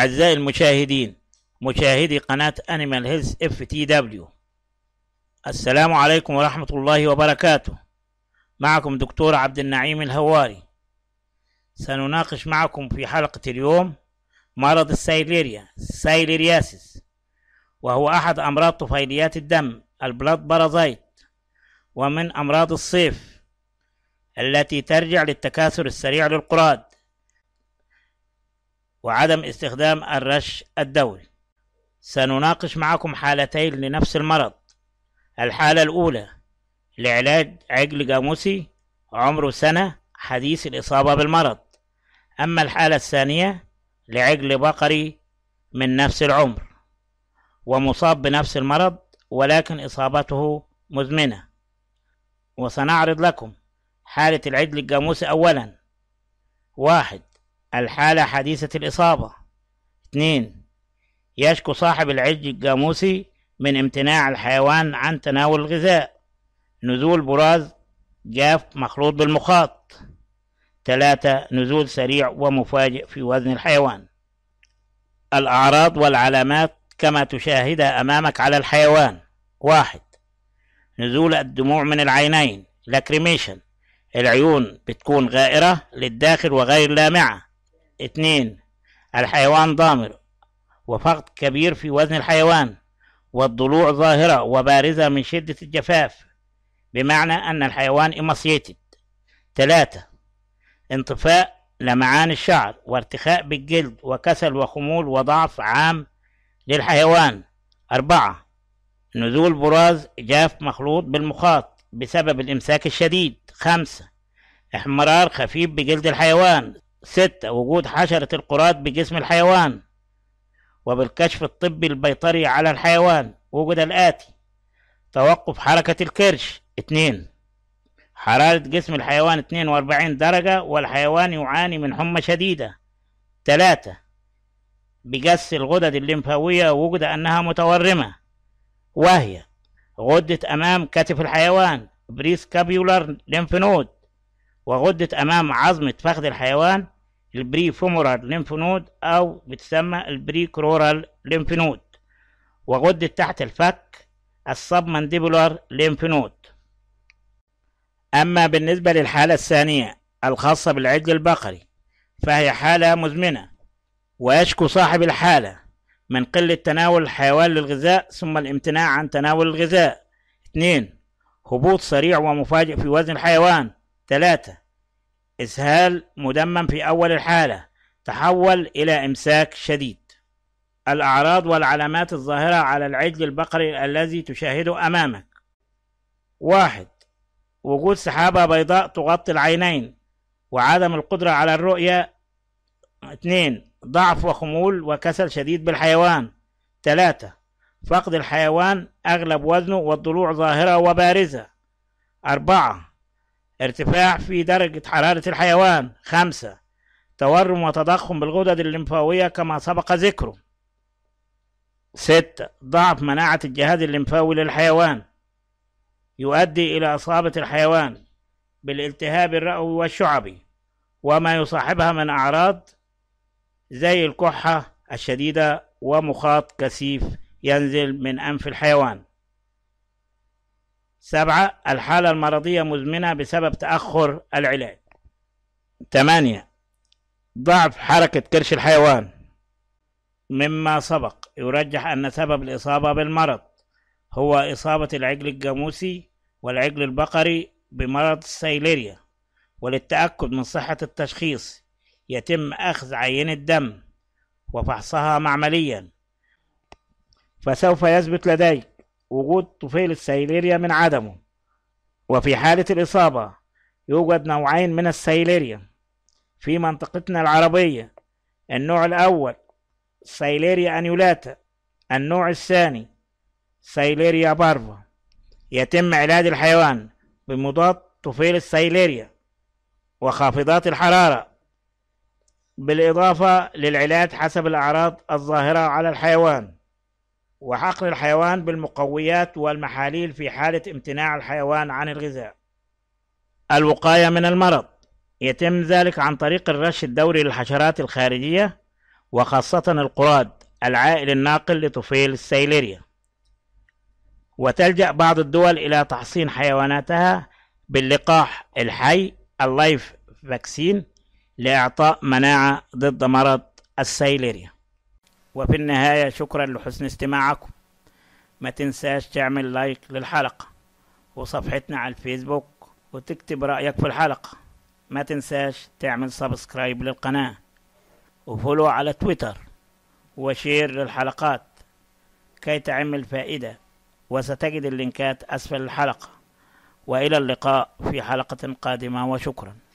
أعزائي المشاهدين مشاهدي قناة أنيمال هيلث اف تي دبليو السلام عليكم ورحمة الله وبركاته معكم دكتور عبد النعيم الهواري سنناقش معكم في حلقة اليوم مرض السيليريا سيليرياسيس وهو أحد أمراض طفيليات الدم البلاد بارازايت ومن أمراض الصيف التي ترجع للتكاثر السريع للقراد وعدم استخدام الرش الدوري سنناقش معكم حالتين لنفس المرض الحالة الأولى لعلاج عجل جاموسي عمره سنة حديث الإصابة بالمرض أما الحالة الثانية لعجل بقري من نفس العمر ومصاب بنفس المرض ولكن إصابته مزمنة وسنعرض لكم حالة العجل الجاموسي أولا واحد الحالة حديثة الإصابة اثنين يشكو صاحب العج الجاموسي من امتناع الحيوان عن تناول الغذاء نزول براز جاف مخلوط بالمخاط ثلاثة نزول سريع ومفاجئ في وزن الحيوان الأعراض والعلامات كما تشاهدها أمامك على الحيوان واحد نزول الدموع من العينين لاكريميشن العيون بتكون غائرة للداخل وغير لامعة اثنين الحيوان ضامر وفقد كبير في وزن الحيوان والضلوع ظاهرة وبارزة من شدة الجفاف بمعنى أن الحيوان إماسيتد ثلاثة انطفاء لمعان الشعر وارتخاء بالجلد وكسل وخمول وضعف عام للحيوان أربعة نزول براز جاف مخلوط بالمخاط بسبب الإمساك الشديد خمسة احمرار خفيف بجلد الحيوان ستة وجود حشرة القراد بجسم الحيوان وبالكشف الطبي البيطري على الحيوان وجد الآتي توقف حركة الكرش اتنين حرارة جسم الحيوان 42 درجة والحيوان يعاني من حمى شديدة تلاتة بجس الغدد الليمفاوية وجد أنها متورمة وهي غدة أمام كتف الحيوان بريس كابيولار ليمفنود وغدة أمام عظمة فخذ الحيوان البري فومورال ليمف أو بتسمى البري كرورال ليمف وغدة تحت الفك السبمنديبولار مانديبولار نود أما بالنسبة للحالة الثانية الخاصة بالعجل البقري فهي حالة مزمنة ويشكو صاحب الحالة من قلة تناول الحيوان للغذاء ثم الامتناع عن تناول الغذاء 2 هبوط سريع ومفاجئ في وزن الحيوان ثلاثة إسهال مدمم في أول الحالة تحول إلى إمساك شديد الأعراض والعلامات الظاهرة على العجل البقري الذي تشاهده أمامك واحد وجود سحابة بيضاء تغطي العينين وعدم القدرة على الرؤية اثنين ضعف وخمول وكسل شديد بالحيوان ثلاثة فقد الحيوان أغلب وزنه والضلوع ظاهرة وبارزة أربعة ارتفاع في درجة حرارة الحيوان خمسة تورم وتضخم بالغدد الليمفاوية كما سبق ذكره ستة ضعف مناعة الجهاز الليمفاوي للحيوان يؤدي إلى إصابة الحيوان بالالتهاب الرئوي والشعبي وما يصاحبها من أعراض زي الكحة الشديدة ومخاط كثيف ينزل من أنف الحيوان سبعة الحالة المرضية مزمنة بسبب تأخر العلاج ثمانية ضعف حركة كرش الحيوان مما سبق يرجح أن سبب الإصابة بالمرض هو إصابة العجل الجاموسي والعجل البقري بمرض السيليريا وللتأكد من صحة التشخيص يتم أخذ عينة دم وفحصها معمليا فسوف يثبت لديك وجود طفيل السيليريا من عدمه وفي حالة الإصابة يوجد نوعين من السيليريا في منطقتنا العربية النوع الأول سيليريا أنيولاتا النوع الثاني سيليريا بارفا يتم علاج الحيوان بمضاد طفيل السيليريا وخافضات الحرارة بالإضافة للعلاج حسب الأعراض الظاهرة على الحيوان وحقن الحيوان بالمقويات والمحاليل في حالة امتناع الحيوان عن الغذاء الوقاية من المرض يتم ذلك عن طريق الرش الدوري للحشرات الخارجية وخاصة القراد العائل الناقل لطفيل السيليريا وتلجأ بعض الدول إلى تحصين حيواناتها باللقاح الحي اللايف فاكسين لإعطاء مناعة ضد مرض السيليريا وفي النهاية شكرا لحسن استماعكم ما تنساش تعمل لايك للحلقة وصفحتنا على الفيسبوك وتكتب رأيك في الحلقة ما تنساش تعمل سبسكرايب للقناة وفولو على تويتر وشير للحلقات كي تعمل فائدة وستجد اللينكات أسفل الحلقة وإلى اللقاء في حلقة قادمة وشكراً